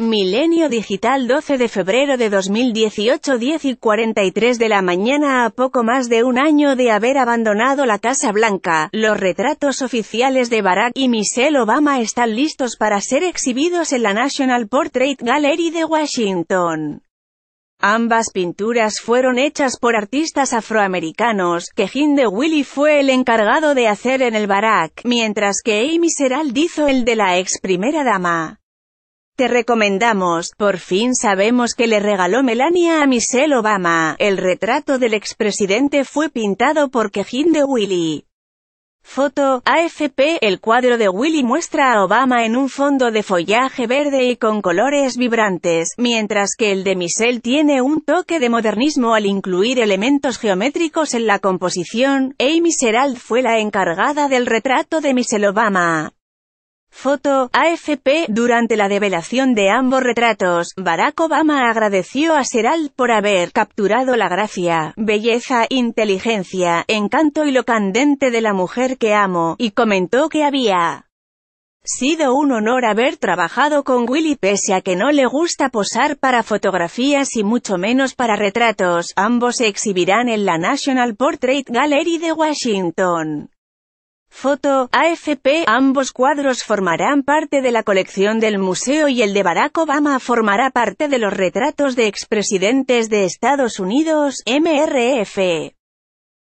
Milenio Digital 12 de febrero de 2018 10 y 43 de la mañana a poco más de un año de haber abandonado la Casa Blanca, los retratos oficiales de Barack y Michelle Obama están listos para ser exhibidos en la National Portrait Gallery de Washington. Ambas pinturas fueron hechas por artistas afroamericanos, que Hinde Willy fue el encargado de hacer en el Barack, mientras que Amy Serald hizo el de la ex primera dama. Te recomendamos, por fin sabemos que le regaló Melania a Michelle Obama. El retrato del expresidente fue pintado por Kejin de Willy. Foto, AFP, el cuadro de Willy muestra a Obama en un fondo de follaje verde y con colores vibrantes, mientras que el de Michelle tiene un toque de modernismo al incluir elementos geométricos en la composición. Amy Serald fue la encargada del retrato de Michelle Obama. Foto, AFP, durante la develación de ambos retratos, Barack Obama agradeció a Seral por haber capturado la gracia, belleza, inteligencia, encanto y lo candente de la mujer que amo, y comentó que había sido un honor haber trabajado con Willy pese a que no le gusta posar para fotografías y mucho menos para retratos, ambos se exhibirán en la National Portrait Gallery de Washington. Foto, AFP, ambos cuadros formarán parte de la colección del museo y el de Barack Obama formará parte de los retratos de expresidentes de Estados Unidos, MRF.